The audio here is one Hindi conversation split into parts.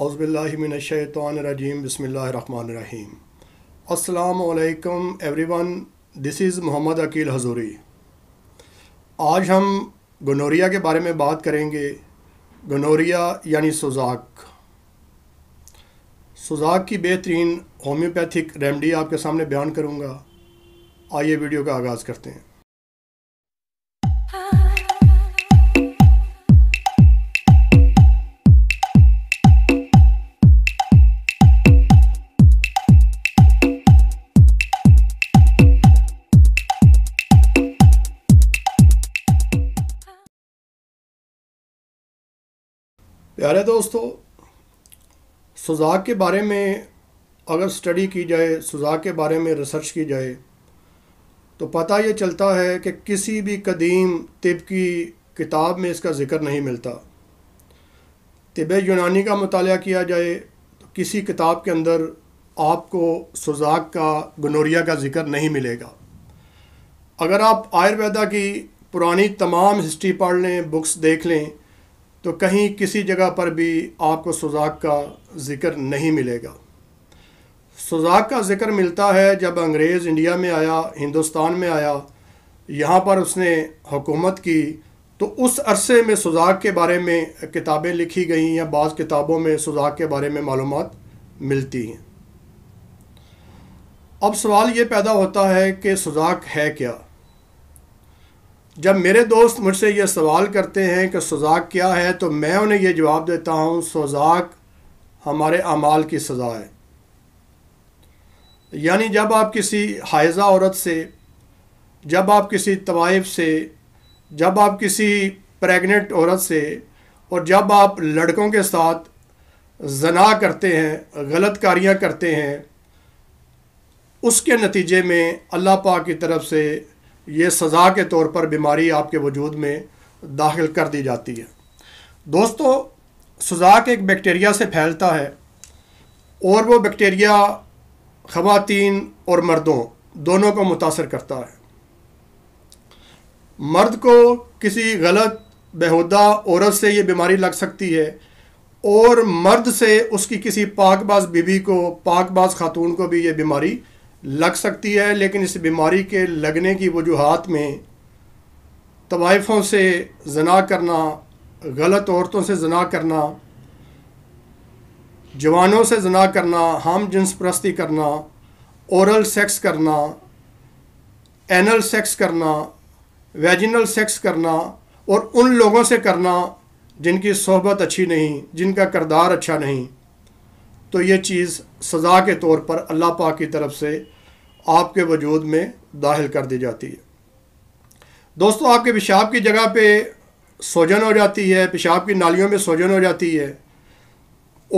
अज़बिल्लिमिनशैतरजीम बसमीम अल्लाम everyone this is Mohammad Aqeel Hazuri आज हम गनोरिया के बारे में बात करेंगे गनोरिया यानी सुजाक सुजाक की बेहतरीन होम्योपैथिक रेमडी आपके सामने बयान करूँगा आइए वीडियो का आगाज़ करते हैं प्यारे दोस्तों सुजाक के बारे में अगर स्टडी की जाए सुजाक के बारे में रिसर्च की जाए तो पता ये चलता है कि किसी भी कदीम तिब की किताब में इसका ज़िक्र नहीं मिलता तिब यूनानी का मताल किया जाए तो किसी किताब के अंदर आपको सुजाक का गनोरिया का ज़िक्र नहीं मिलेगा अगर आप आयुर्वेदा की पुरानी तमाम हिस्ट्री पढ़ लें बुक्स देख लें तो कहीं किसी जगह पर भी आपको सुजाक का ज़िक्र नहीं मिलेगा सुजाक का ज़िक्र मिलता है जब अंग्रेज़ इंडिया में आया हिंदुस्तान में आया यहाँ पर उसने हुकूमत की तो उस अरसे में सुजाक के बारे में किताबें लिखी गई या बाज़ किताबों में सुजाक के बारे में मालूम मिलती हैं अब सवाल ये पैदा होता है कि सुजाक है क्या जब मेरे दोस्त मुझसे ये सवाल करते हैं कि सजाक क्या है तो मैं उन्हें यह जवाब देता हूँ सजाक हमारे अमाल की सज़ा है यानी जब आप किसी हायजा औरत से जब आप किसी तवाइफ से जब आप किसी प्रेग्नेंट औरत से और जब आप लड़कों के साथ जना करते हैं गलत कारियाँ करते हैं उसके नतीजे में अल्लाह पाक की तरफ से ये सज़ा के तौर पर बीमारी आपके वजूद में दाखिल कर दी जाती है दोस्तों सज़ा के एक बैक्टीरिया से फैलता है और वो बैक्टीरिया ख़वातीन और मर्दों दोनों को मुतासर करता है मर्द को किसी गलत बेहुदा औरत से ये बीमारी लग सकती है और मर्द से उसकी किसी पाकबाज बीबी को पाकबाज खातून को भी ये बीमारी लग सकती है लेकिन इस बीमारी के लगने की वजूहत में तवाइफ़ों से जना करना गलत औरतों से जना करना जवानों से जना करना हम जिन्स प्रस्ती करना औरल सेक्स करना एनल सेक्स करना वेजिनल सेक्स करना और उन लोगों से करना जिनकी सोहबत अच्छी नहीं जिनका करदार अच्छा नहीं तो ये चीज़ सज़ा के तौर पर अल्लाह पाक की तरफ से आपके वजूद में दाखिल कर दी जाती है दोस्तों आपके पेशाब की जगह पे सोजन हो जाती है पेशाब की नालियों में सोजन हो जाती है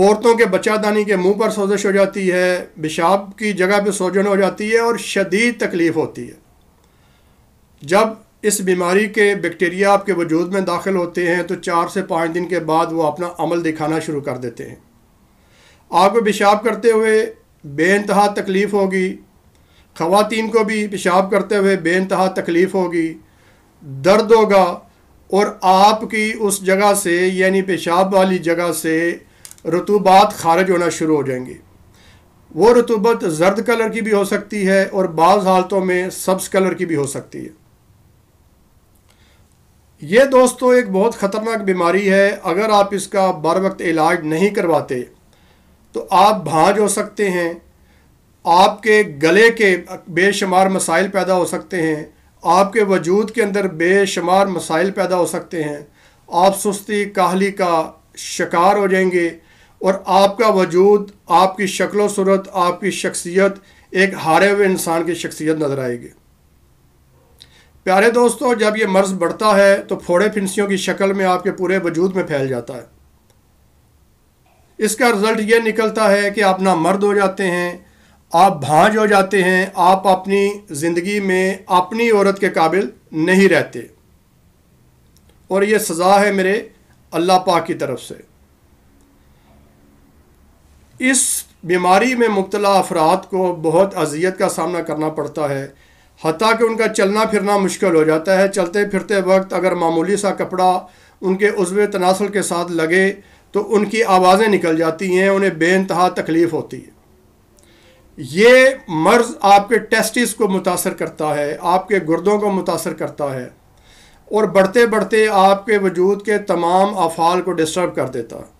औरतों के बच्चादानी के मुंह पर सोजिश हो जाती है पेशाब की जगह पे सोजन हो जाती है और शदीद तकलीफ़ होती है जब इस बीमारी के बैक्टीरिया आपके वजूद में दाखिल होते हैं तो चार से पाँच दिन के बाद वो अपना अमल दिखाना शुरू कर देते हैं आपको पेशाब करते हुए बेानतहा तकलीफ़ होगी ख़वातीन को भी पेशाब करते हुए बेानतहा तकलीफ़ होगी दर्द होगा और आपकी उस जगह से यानी पेशाब वाली जगह से रतूबात खारिज होना शुरू हो जाएंगी वो रतूबत जर्द कलर की भी हो सकती है और बाज़ हालतों में सब्ज़ कलर की भी हो सकती है ये दोस्तों एक बहुत ख़तरनाक बीमारी है अगर आप इसका बर वक्त इलाज नहीं करवाते तो आप भाज हो सकते हैं आपके गले के बेशुमार मसाइल पैदा हो सकते हैं आपके वजूद के अंदर बेशुमार मसाइल पैदा हो सकते हैं आप सुस्ती काहली का शिकार हो जाएंगे और आपका वजूद आपकी शक्ल सूरत आपकी शख्सियत एक हारे हुए इंसान की शख्सियत नज़र आएगी प्यारे दोस्तों जब ये मर्ज़ बढ़ता है तो फोड़े फिंसियों की शक्ल में आपके पूरे वजूद में फैल जाता है इसका रिज़ल्ट ये निकलता है कि आप ना मर्द हो जाते हैं आप भांज हो जाते हैं आप अपनी ज़िंदगी में अपनी औरत के काबिल नहीं रहते और ये सज़ा है मेरे अल्लाह पाक की तरफ से इस बीमारी में मुबतला अफराद को बहुत अजियत का सामना करना पड़ता है हती कि उनका चलना फिरना मुश्किल हो जाता है चलते फिरते वक्त अगर मामूली सा कपड़ा उनके उजवे तनासल के साथ लगे तो उनकी आवाज़ें निकल जाती हैं उन्हें बेानतहा तकलीफ़ होती है ये मर्ज़ आपके टेस्टिस को मुतासर करता है आपके गुर्दों को मुतासर करता है और बढ़ते बढ़ते आपके वजूद के तमाम अफ़ाल को डिस्टर्ब कर देता है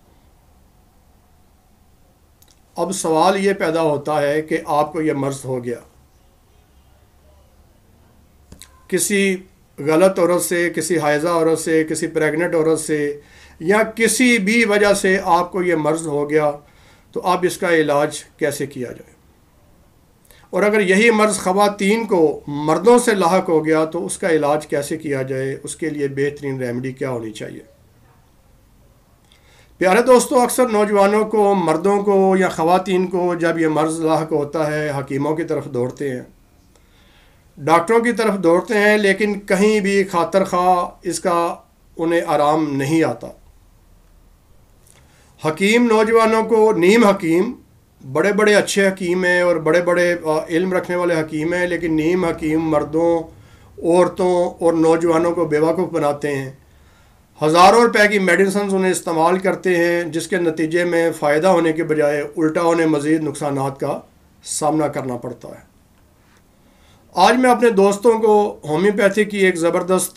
अब सवाल ये पैदा होता है कि आपको यह मर्ज़ हो गया किसी गलत औरत से किसी हायजा औरत से किसी प्रेग्नेंट औरत से या किसी भी वजह से आपको ये मर्ज़ हो गया तो अब इसका इलाज कैसे किया जाए और अगर यही मर्ज़ ख़वातीन को मर्दों से लाक हो गया तो उसका इलाज कैसे किया जाए उसके लिए बेहतरीन रेमडी क्या होनी चाहिए प्यारे दोस्तों अक्सर नौजवानों को मर्दों को या ख़वातीन को जब ये मर्ज़ लाक होता है हकीमों की तरफ दौड़ते हैं डॉक्टरों की तरफ दौड़ते हैं लेकिन कहीं भी खातर खा इसका उन्हें आराम नहीं आता हकीम नौजवानों को नीम हकीम बड़े बड़े अच्छे हकीम हैं और बड़े बड़े इल्म रखने वाले हकीम हैं लेकिन नीम हकीम मर्दों औरतों और नौजवानों को बेवकूफ़ बनाते हैं हज़ारों रुपए की मेडिसन उन्हें इस्तेमाल करते हैं जिसके नतीजे में फ़ायदा होने के बजाय उल्टा उन्हें मज़ीद नुकसान का सामना करना पड़ता है आज मैं अपने दोस्तों को होम्योपैथी की एक ज़बरदस्त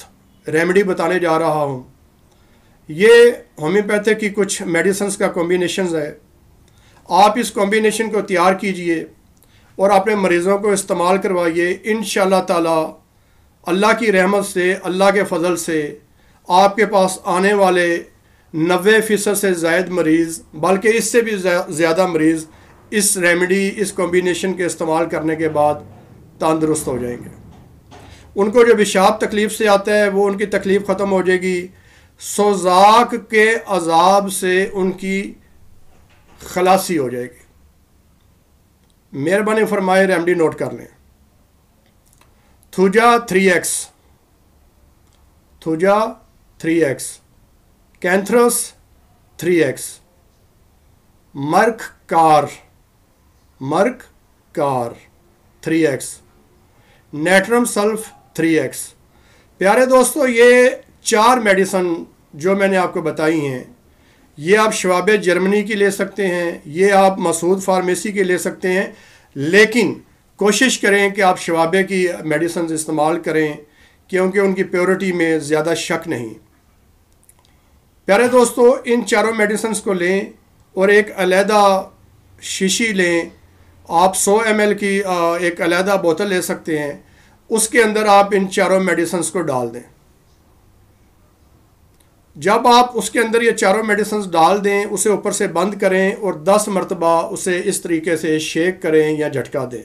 रेमेडी बताने जा रहा हूँ ये होम्योपैथी की कुछ मेडिसन्स का कॉम्बिनेशन है आप इस कॉम्बिनेशन को तैयार कीजिए और अपने मरीज़ों को इस्तेमाल करवाइए इन ताला अल्लाह की रहमत से अल्लाह के फजल से आपके पास आने वाले नबे फ़ीसद से जायद मरीज़ बल्कि इससे भी ज़्यादा मरीज़ इस रेमेडी इस कॉम्बिनेशन के इस्तेमाल करने के बाद तंदुरुस्त हो जाएंगे उनको जो विशाप तकलीफ़ से आता है वो उनकी तकलीफ़ ख़त्म हो जाएगी सोजाक के अजाब से उनकी खलासी हो जाएगी मेहरबानी फरमाए रेमडी नोट कर लें thuja three x thuja three x cantharis three x merc cor merc cor three x natrum sulph three x प्यारे दोस्तों ये चार मेडिसन जो मैंने आपको बताई हैं ये आप शवाब जर्मनी की ले सकते हैं ये आप मसूद फार्मेसी की ले सकते हैं लेकिन कोशिश करें कि आप शवाबे की मेडिसन इस्तेमाल करें क्योंकि उनकी प्योरिटी में ज़्यादा शक नहीं प्यारे दोस्तों इन चारों मेडिसन्स को लें और एक अलहदा शीशी लें आप 100 एम की एक अलहदा बोतल ले सकते हैं उसके अंदर आप इन चारों मेडिसन को डाल दें जब आप उसके अंदर ये चारों मेडिसन डाल दें उसे ऊपर से बंद करें और 10 मरतबा उसे इस तरीके से शेक करें या झटका दें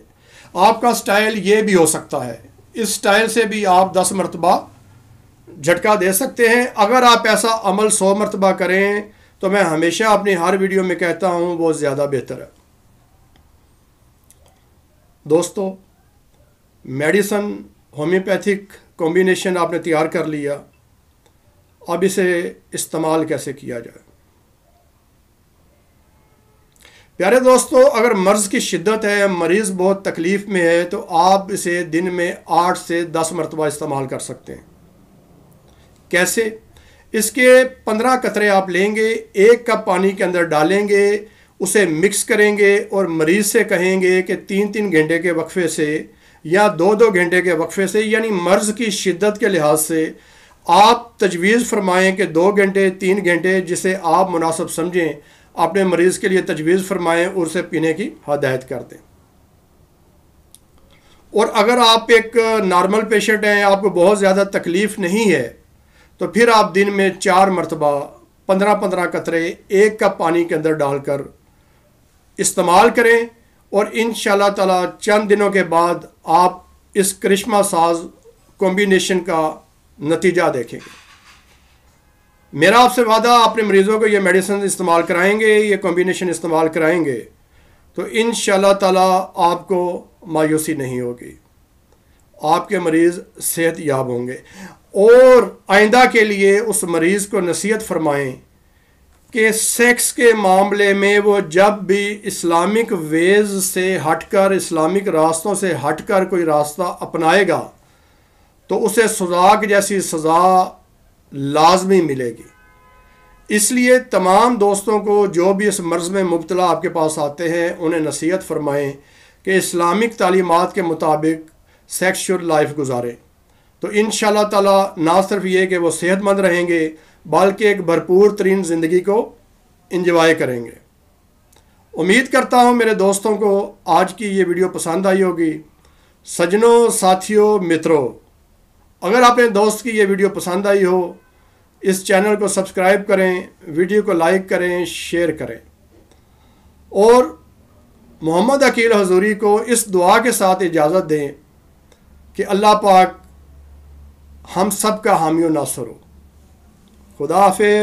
आपका स्टाइल ये भी हो सकता है इस स्टाइल से भी आप 10 मरतबा झटका दे सकते हैं अगर आप ऐसा अमल सौ मरतबा करें तो मैं हमेशा अपनी हर वीडियो में कहता हूँ वो ज़्यादा बेहतर है दोस्तों मेडिसन होम्योपैथिक कॉम्बिनेशन आपने तैयार कर लिया अब इसे इस्तेमाल कैसे किया जाए प्यारे दोस्तों अगर मर्ज़ की शिद्दत है मरीज़ बहुत तकलीफ़ में है तो आप इसे दिन में आठ से दस मरतबा इस्तेमाल कर सकते हैं कैसे इसके पंद्रह कतरे आप लेंगे एक कप पानी के अंदर डालेंगे उसे मिक्स करेंगे और मरीज़ से कहेंगे कि तीन तीन घंटे के वक्फे से या दो दो घंटे के वक्फे से यानी मर्ज़ की शिद्दत के लिहाज से आप तजवीज़ फरमाएं कि दो घंटे तीन घंटे जिसे आप मुनासब समझें अपने मरीज़ के लिए तजवीज़ फरमाएं और उसे पीने की हदायत कर दें और अगर आप एक नॉर्मल पेशेंट हैं आपको बहुत ज़्यादा तकलीफ़ नहीं है तो फिर आप दिन में चार मरतबा पंद्रह पंद्रह कतरे एक कप पानी के अंदर डालकर इस्तेमाल करें और इन ताला चंद दिनों के बाद आप इस करिश्मा साज कॉम्बिनेशन का नतीजा देखेंगे मेरा आपसे वादा अपने मरीज़ों को ये मेडिसिन इस्तेमाल कराएंगे ये कॉम्बिनेशन इस्तेमाल कराएंगे तो इन ताला आपको मायूसी नहीं होगी आपके मरीज़ सेहत याब होंगे और आइंदा के लिए उस मरीज़ को नसीहत फरमाएं कि सेक्स के मामले में वो जब भी इस्लामिक वेज से हटकर इस्लामिक रास्तों से हटकर कोई रास्ता अपनाएगा तो उसे सजाक जैसी सज़ा लाजमी मिलेगी इसलिए तमाम दोस्तों को जो भी इस मर्ज़ में मुबतला आपके पास आते हैं उन्हें नसीहत फ़रमाएँ कि इस्लामिक तालीमत के मुताबिक सेक्शुअल लाइफ गुजारें तो इन तला ना सिर्फ ये कि वो सेहतमंद रहेंगे बल्कि एक भरपूर तरीन ज़िंदगी को इंजॉय करेंगे उम्मीद करता हूँ मेरे दोस्तों को आज की ये वीडियो पसंद आई होगी सजनों साथियों मित्रों अगर आपने दोस्त की ये वीडियो पसंद आई हो इस चैनल को सब्सक्राइब करें वीडियो को लाइक करें शेयर करें और मोहम्मद अकील हजूरी को इस दुआ के साथ इजाज़त दें कि अल्लाह पाक हम सब का हामी नासर हो Khuda